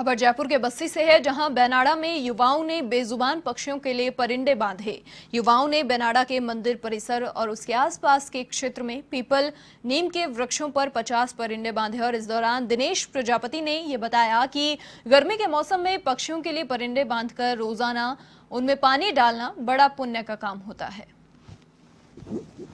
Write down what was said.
खबर जयपुर के बस्सी से है जहां बैनाडा में युवाओं ने बेजुबान पक्षियों के लिए परिंदे बांधे युवाओं ने बैनाडा के मंदिर परिसर और उसके आसपास के क्षेत्र में पीपल नीम के वृक्षों पर 50 परिंदे बांधे और इस दौरान दिनेश प्रजापति ने ये बताया कि गर्मी के मौसम में पक्षियों के लिए परिंदे बांधकर रोजाना उनमें पानी डालना बड़ा पुण्य का काम होता है